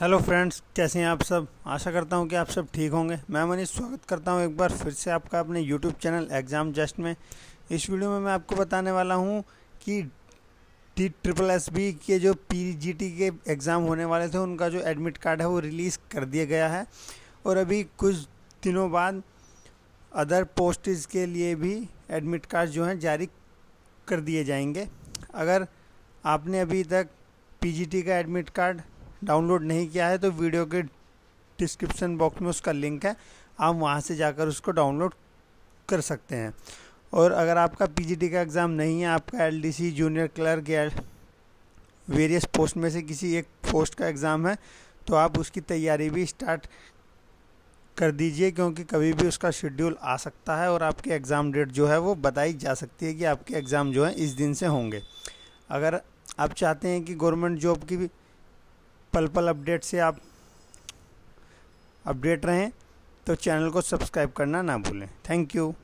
hello friends कैसे हैं आप सब आशा करता हूं कि आप सब ठीक होंगे मैं मनीष स्वागत करता हूं एक बार फिर से आपका अपने यूट्यूब चैनल एग्ज़ाम जस्ट में इस वीडियो में मैं आपको बताने वाला हूं कि टी ट्रिपल एस बी के जो पी के एग्ज़ाम होने वाले थे उनका जो एडमिट कार्ड है वो रिलीज़ कर दिया गया है और अभी कुछ दिनों बाद अदर पोस्ट के लिए भी एडमिट कार्ड जो हैं जारी कर दिए जाएंगे अगर आपने अभी तक पीजीटी का एडमिट कार्ड डाउनलोड नहीं किया है तो वीडियो के डिस्क्रिप्शन बॉक्स में उसका लिंक है आप वहाँ से जाकर उसको डाउनलोड कर सकते हैं और अगर आपका पीजीटी का एग्ज़ाम नहीं है आपका एलडीसी जूनियर क्लर्क या वेरियस पोस्ट में से किसी एक पोस्ट का एग्ज़ाम है तो आप उसकी तैयारी भी स्टार्ट कर दीजिए क्योंकि कभी भी उसका शेड्यूल आ सकता है और आपके एग्ज़ाम डेट जो है वो बताई जा सकती है कि आपके एग्ज़ाम जो है इस दिन से होंगे अगर आप चाहते हैं कि गवर्नमेंट जॉब की भी पल पल अपडेट से आप अपडेट रहें तो चैनल को सब्सक्राइब करना ना भूलें थैंक यू